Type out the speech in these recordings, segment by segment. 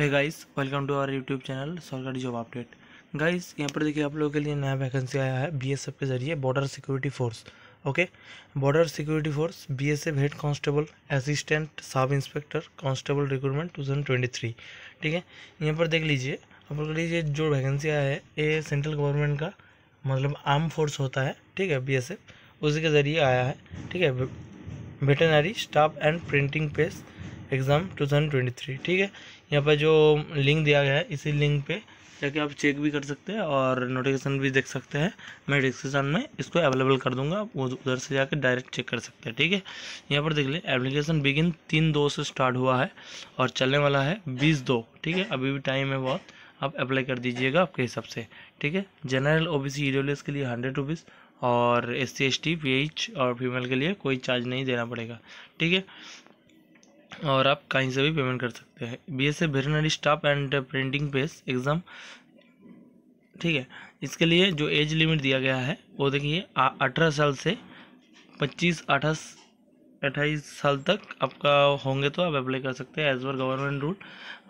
है guys welcome to our YouTube channel सरकारी job update guys यहाँ पर देखिए आप लोगों के लिए नया वैकेंसी आया है बीएसएफ के जरिए border security force okay border security force BSF head constable assistant sub inspector constable recruitment 2023 ठीक है यहाँ पर देख लीजिए आप लोग लीजिए जो वैकेंसी आया है ये सेंट्रल गवर्नमेंट का मतलब आर्म फोर्स होता है ठीक है बी उसी के ज़रिए आया है ठीक है वेटनरी स्टाफ एंड प्रिंटिंग पेस्ट एग्ज़ाम 2023 ठीक है यहाँ पर जो लिंक दिया गया है इसी लिंक पे जाके आप चेक भी कर सकते हैं और नोटिफिकेशन भी देख सकते हैं मैं डिस्क्रिप्शन में इसको अवेलेबल कर दूंगा आप उधर से जाकर डायरेक्ट चेक कर सकते हैं ठीक है यहाँ पर देख लें एप्लीकेशन बिगिन तीन दो से स्टार्ट हुआ है और चलने वाला है बीस दो ठीक है अभी भी टाइम है बहुत आप अप्लाई कर दीजिएगा आपके हिसाब से ठीक है जनरल ओ बी के लिए हंड्रेड रुपीज़ और S C S T P H और फीमेल के लिए कोई चार्ज नहीं देना पड़ेगा ठीक है और आप कहीं से भी पेमेंट कर सकते हैं B S A veterinary staff and printing press exam ठीक है इसके लिए जो एज लिमिट दिया गया है वो देखिए अठारह साल से पच्चीस अठाईस अट्ठाईस साल तक आपका होंगे तो आप अप्लाई कर सकते हैं एज पर गवर्नमेंट रूल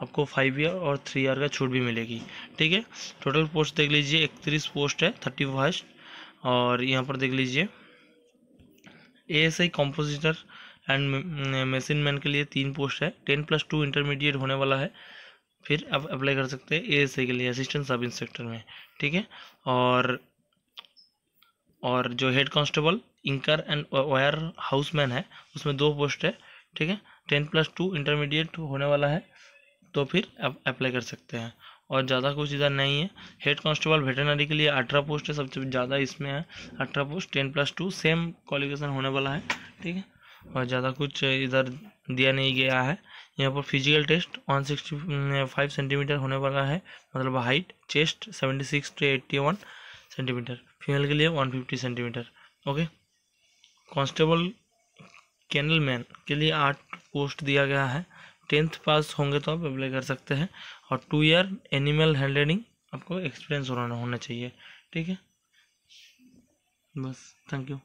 आपको फाइव ईयर और थ्री ईयर का छूट भी मिलेगी ठीक है टोटल पोस्ट देख लीजिए इकतीस पोस्ट है थर्टी फर्स्ट और यहाँ पर देख लीजिए A S I compositor and machine man के लिए तीन पोस्ट है टेन प्लस टू इंटरमीडिएट होने वाला है फिर आप अप्लाई कर सकते हैं ए के लिए असिस्टेंट सब इंस्पेक्टर में ठीक है और और जो head constable inker and wire houseman है उसमें दो पोस्ट है ठीक है टेन प्लस टू इंटरमीडिएट होने वाला है तो फिर आप अप्लाई कर सकते हैं और ज़्यादा कुछ इधर नहीं है हेड कांस्टेबल वेटनरी के लिए अठारह पोस्ट है सबसे ज़्यादा इसमें है अठारह post ten plus two same qualification होने वाला है ठीक है और ज़्यादा कुछ इधर दिया नहीं गया है यहाँ पर फिजिकल टेस्ट 165 सेंटीमीटर होने वाला है मतलब height chest 76 two one centimetre female के लिए 150 सेंटीमीटर ओके कांस्टेबल कैनलमैन के लिए आठ पोस्ट दिया गया है टेंथ पास होंगे तो आप अप्लाई कर सकते हैं और टू ईयर एनिमल हैंडलिंग आपको एक्सपीरियंस होना होना चाहिए ठीक है बस थैंक यू